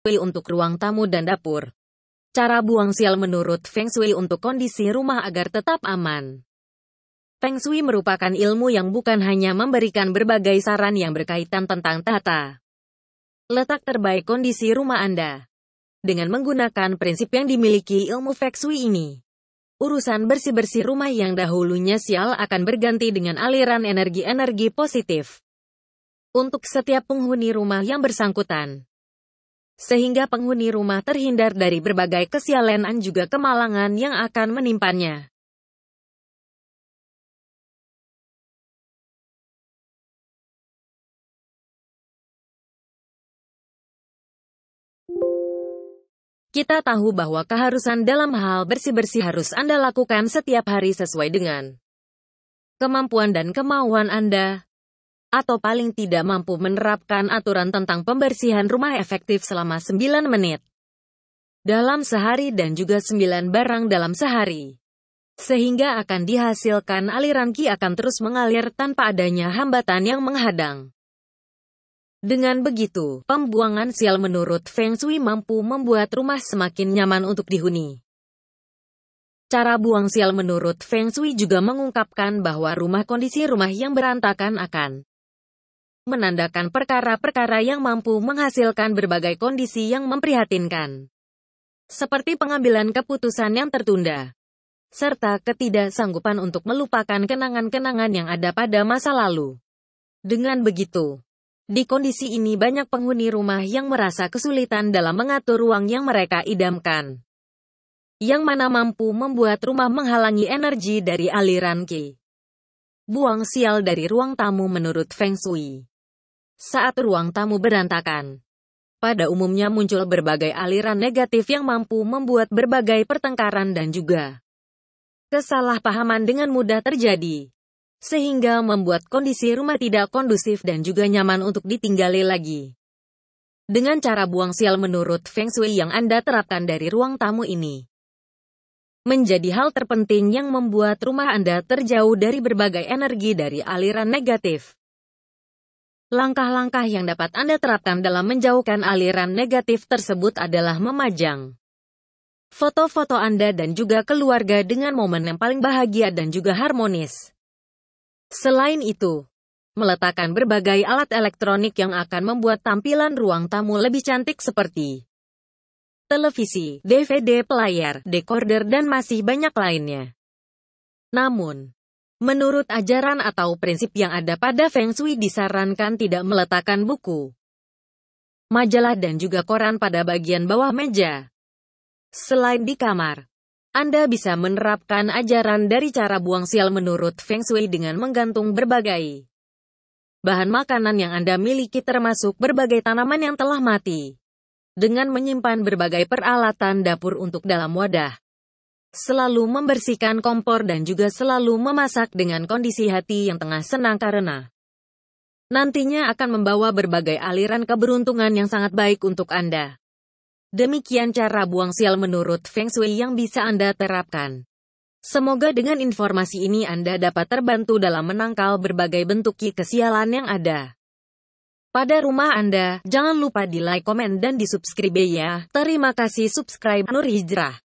Shui untuk ruang tamu dan dapur. Cara buang sial menurut Feng Shui untuk kondisi rumah agar tetap aman. Feng Shui merupakan ilmu yang bukan hanya memberikan berbagai saran yang berkaitan tentang tata letak terbaik kondisi rumah Anda. Dengan menggunakan prinsip yang dimiliki ilmu Feng Shui ini, urusan bersih-bersih rumah yang dahulunya sial akan berganti dengan aliran energi-energi positif. Untuk setiap penghuni rumah yang bersangkutan, sehingga penghuni rumah terhindar dari berbagai kesialan juga kemalangan yang akan menimpannya. Kita tahu bahwa keharusan dalam hal bersih-bersih harus Anda lakukan setiap hari sesuai dengan kemampuan dan kemauan Anda atau paling tidak mampu menerapkan aturan tentang pembersihan rumah efektif selama 9 menit dalam sehari dan juga 9 barang dalam sehari. Sehingga akan dihasilkan aliran ki akan terus mengalir tanpa adanya hambatan yang menghadang. Dengan begitu, pembuangan sial menurut Feng Shui mampu membuat rumah semakin nyaman untuk dihuni. Cara buang sial menurut Feng Shui juga mengungkapkan bahwa rumah kondisi rumah yang berantakan akan menandakan perkara-perkara yang mampu menghasilkan berbagai kondisi yang memprihatinkan, seperti pengambilan keputusan yang tertunda, serta ketidaksanggupan untuk melupakan kenangan-kenangan yang ada pada masa lalu. Dengan begitu, di kondisi ini banyak penghuni rumah yang merasa kesulitan dalam mengatur ruang yang mereka idamkan, yang mana mampu membuat rumah menghalangi energi dari aliran ki buang sial dari ruang tamu menurut Feng Shui saat ruang tamu berantakan. Pada umumnya muncul berbagai aliran negatif yang mampu membuat berbagai pertengkaran dan juga kesalahpahaman dengan mudah terjadi. Sehingga membuat kondisi rumah tidak kondusif dan juga nyaman untuk ditinggali lagi. Dengan cara buang sial menurut Feng Shui yang Anda terapkan dari ruang tamu ini menjadi hal terpenting yang membuat rumah Anda terjauh dari berbagai energi dari aliran negatif. Langkah-langkah yang dapat Anda terapkan dalam menjauhkan aliran negatif tersebut adalah memajang foto-foto Anda dan juga keluarga dengan momen yang paling bahagia dan juga harmonis. Selain itu, meletakkan berbagai alat elektronik yang akan membuat tampilan ruang tamu lebih cantik seperti televisi, DVD player, decoder dan masih banyak lainnya. Namun, Menurut ajaran atau prinsip yang ada pada Feng Shui disarankan tidak meletakkan buku, majalah dan juga koran pada bagian bawah meja. Selain di kamar, Anda bisa menerapkan ajaran dari cara buang sial menurut Feng Shui dengan menggantung berbagai bahan makanan yang Anda miliki termasuk berbagai tanaman yang telah mati. Dengan menyimpan berbagai peralatan dapur untuk dalam wadah, selalu membersihkan kompor dan juga selalu memasak dengan kondisi hati yang tengah senang karena nantinya akan membawa berbagai aliran keberuntungan yang sangat baik untuk Anda. Demikian cara buang sial menurut Feng Shui yang bisa Anda terapkan. Semoga dengan informasi ini Anda dapat terbantu dalam menangkal berbagai bentuk kesialan yang ada. Pada rumah Anda, jangan lupa di like, komen, dan di subscribe ya. Terima kasih subscribe Nur Hijrah.